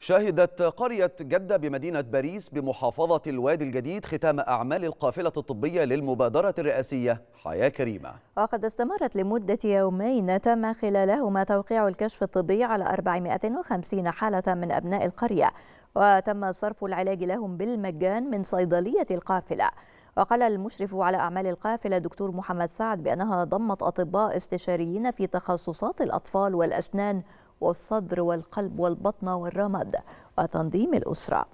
شهدت قرية جدة بمدينة باريس بمحافظة الوادي الجديد ختام أعمال القافلة الطبية للمبادرة الرئاسية حياة كريمة وقد استمرت لمدة يومين تم خلالهما توقيع الكشف الطبي على 450 حالة من أبناء القرية وتم صرف العلاج لهم بالمجان من صيدلية القافلة وقال المشرف على أعمال القافلة دكتور محمد سعد بأنها ضمت أطباء استشاريين في تخصصات الأطفال والأسنان والصدر والقلب والبطن والرمد وتنظيم الأسرة